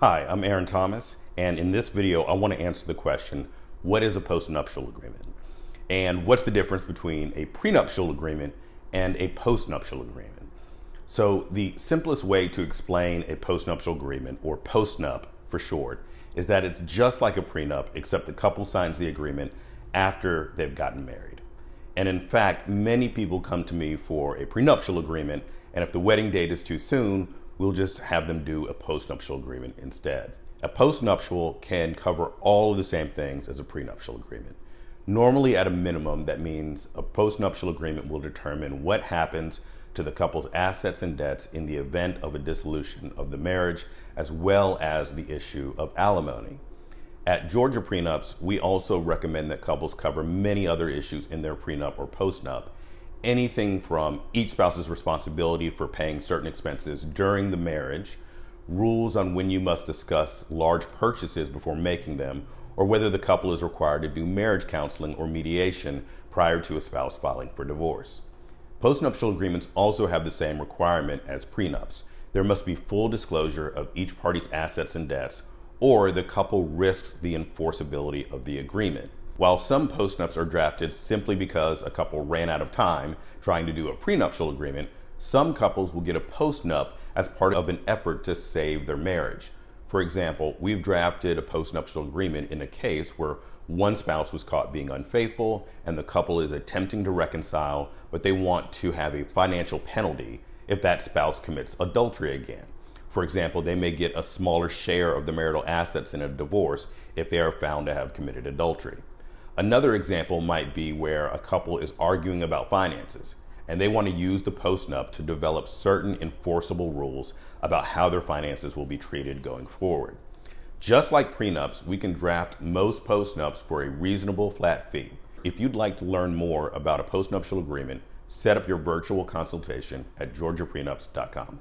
Hi, I'm Aaron Thomas, and in this video, I want to answer the question, what is a postnuptial agreement? And what's the difference between a prenuptial agreement and a postnuptial agreement? So the simplest way to explain a postnuptial agreement, or postnup for short, is that it's just like a prenup, except the couple signs the agreement after they've gotten married. And in fact, many people come to me for a prenuptial agreement, and if the wedding date is too soon, we'll just have them do a postnuptial agreement instead. A postnuptial can cover all of the same things as a prenuptial agreement. Normally, at a minimum, that means a postnuptial agreement will determine what happens to the couple's assets and debts in the event of a dissolution of the marriage, as well as the issue of alimony. At Georgia prenups, we also recommend that couples cover many other issues in their prenup or postnup, anything from each spouse's responsibility for paying certain expenses during the marriage, rules on when you must discuss large purchases before making them, or whether the couple is required to do marriage counseling or mediation prior to a spouse filing for divorce. Postnuptial agreements also have the same requirement as prenups. There must be full disclosure of each party's assets and debts, or the couple risks the enforceability of the agreement. While some postnups are drafted simply because a couple ran out of time trying to do a prenuptial agreement, some couples will get a postnup as part of an effort to save their marriage. For example, we've drafted a postnuptial agreement in a case where one spouse was caught being unfaithful and the couple is attempting to reconcile, but they want to have a financial penalty if that spouse commits adultery again. For example, they may get a smaller share of the marital assets in a divorce if they are found to have committed adultery. Another example might be where a couple is arguing about finances and they want to use the postnup to develop certain enforceable rules about how their finances will be treated going forward. Just like prenups, we can draft most postnups for a reasonable flat fee. If you'd like to learn more about a postnuptial agreement, set up your virtual consultation at georgiaprenups.com.